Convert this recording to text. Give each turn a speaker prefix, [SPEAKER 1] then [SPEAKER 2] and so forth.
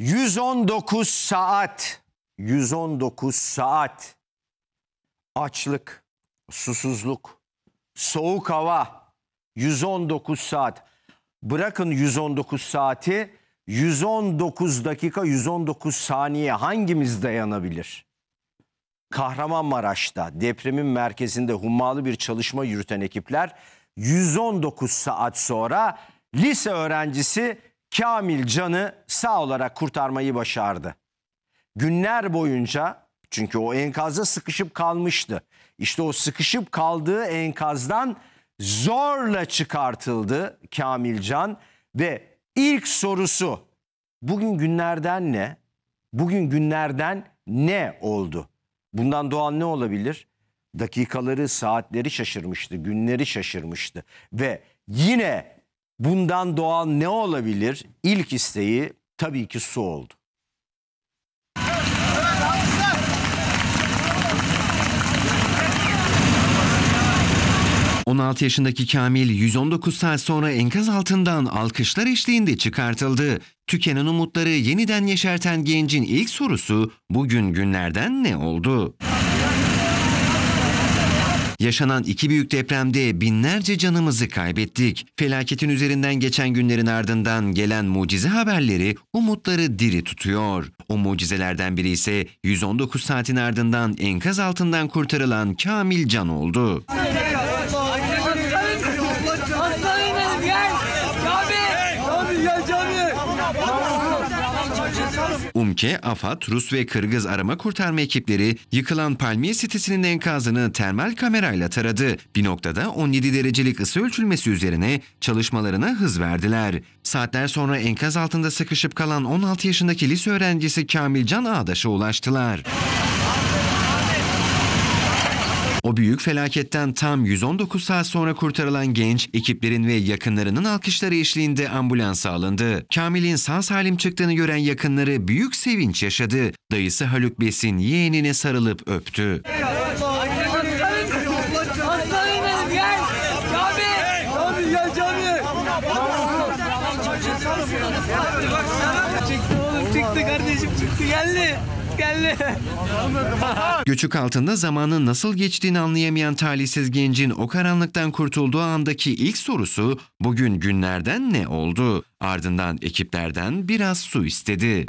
[SPEAKER 1] 119 saat 119 saat açlık, susuzluk, soğuk hava 119 saat. Bırakın 119 saati 119 dakika 119 saniye hangimiz dayanabilir? Kahramanmaraş'ta depremin merkezinde hummalı bir çalışma yürüten ekipler 119 saat sonra lise öğrencisi Kamil canı sağ olarak kurtarmayı başardı. Günler boyunca çünkü o enkazda sıkışıp kalmıştı. İşte o sıkışıp kaldığı enkazdan zorla çıkartıldı Kamil Can ve ilk sorusu bugün günlerden ne? Bugün günlerden ne oldu? Bundan doğan ne olabilir? Dakikaları, saatleri şaşırmıştı, günleri şaşırmıştı ve yine Bundan doğan ne olabilir? İlk isteği tabii ki su oldu. ...16
[SPEAKER 2] yaşındaki Kamil 119 saat sonra enkaz altından alkışlar eşliğinde çıkartıldı. Tükenen umutları yeniden yeşerten gencin ilk sorusu bugün günlerden ne oldu? Yaşanan iki büyük depremde binlerce canımızı kaybettik. Felaketin üzerinden geçen günlerin ardından gelen mucize haberleri umutları diri tutuyor. O mucizelerden biri ise 119 saatin ardından enkaz altından kurtarılan Kamil Can oldu. Evet. Umke, Afat, Rus ve Kırgız arama kurtarma ekipleri yıkılan palmiye sitesinin enkazını termal kamerayla taradı. Bir noktada 17 derecelik ısı ölçülmesi üzerine çalışmalarına hız verdiler. Saatler sonra enkaz altında sıkışıp kalan 16 yaşındaki lise öğrencisi Kamil Can Ağdaş'a ulaştılar. O büyük felaketten tam 119 saat sonra kurtarılan genç, ekiplerin ve yakınlarının alkışları eşliğinde ambulansa alındı. Kamil'in sağ salim çıktığını gören yakınları büyük sevinç yaşadı. Dayısı Haluk Bes'in yeğenine sarılıp öptü.
[SPEAKER 1] Çıktı kardeşim çıktı geldi geldi.
[SPEAKER 2] Göçük altında zamanın nasıl geçtiğini anlayamayan talihsiz gencin o karanlıktan kurtulduğu andaki ilk sorusu bugün günlerden ne oldu? Ardından ekiplerden
[SPEAKER 1] biraz su istedi.